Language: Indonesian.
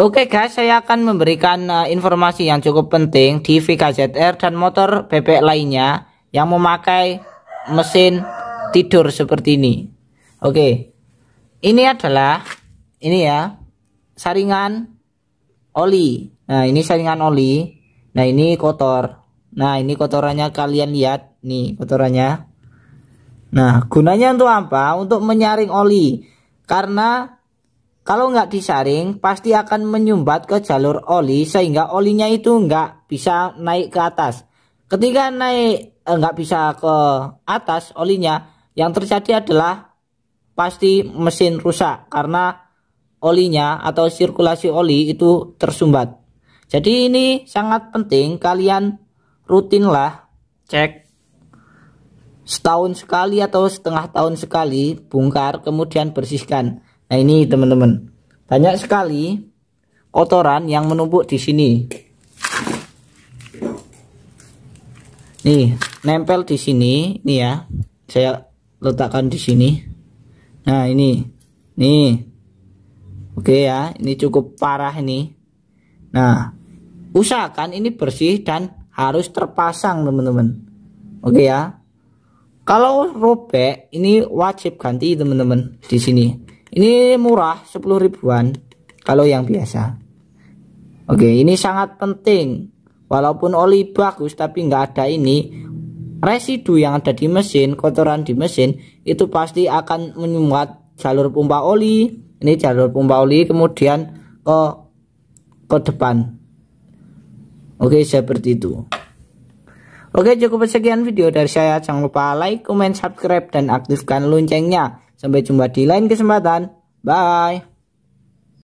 Oke okay guys, saya akan memberikan uh, informasi yang cukup penting di VKZR dan motor bebek lainnya yang memakai mesin tidur seperti ini. Oke. Okay. Ini adalah ini ya, saringan oli. Nah, ini saringan oli. Nah, ini kotor. Nah, ini kotorannya kalian lihat nih kotorannya. Nah, gunanya untuk apa? Untuk menyaring oli. Karena kalau nggak disaring, pasti akan menyumbat ke jalur oli sehingga olinya itu nggak bisa naik ke atas. Ketika naik eh, nggak bisa ke atas olinya, yang terjadi adalah pasti mesin rusak karena olinya atau sirkulasi oli itu tersumbat. Jadi ini sangat penting kalian rutinlah cek setahun sekali atau setengah tahun sekali bongkar kemudian bersihkan. Nah ini teman-teman banyak sekali kotoran yang menumpuk di sini. Nih nempel di sini, nih ya. Saya letakkan di sini. Nah ini, nih. Oke ya, ini cukup parah ini. Nah usahakan ini bersih dan harus terpasang teman-teman. Oke ya. Kalau robek ini wajib ganti teman-teman di sini ini murah 10 ribuan kalau yang biasa. Oke, ini sangat penting. Walaupun oli bagus tapi nggak ada ini, residu yang ada di mesin, kotoran di mesin itu pasti akan menyumbat jalur pompa oli. Ini jalur pompa oli kemudian ke ke depan. Oke, seperti itu. Oke, cukup sekian video dari saya. Jangan lupa like, comment, subscribe, dan aktifkan loncengnya Sampai jumpa di lain kesempatan. Bye.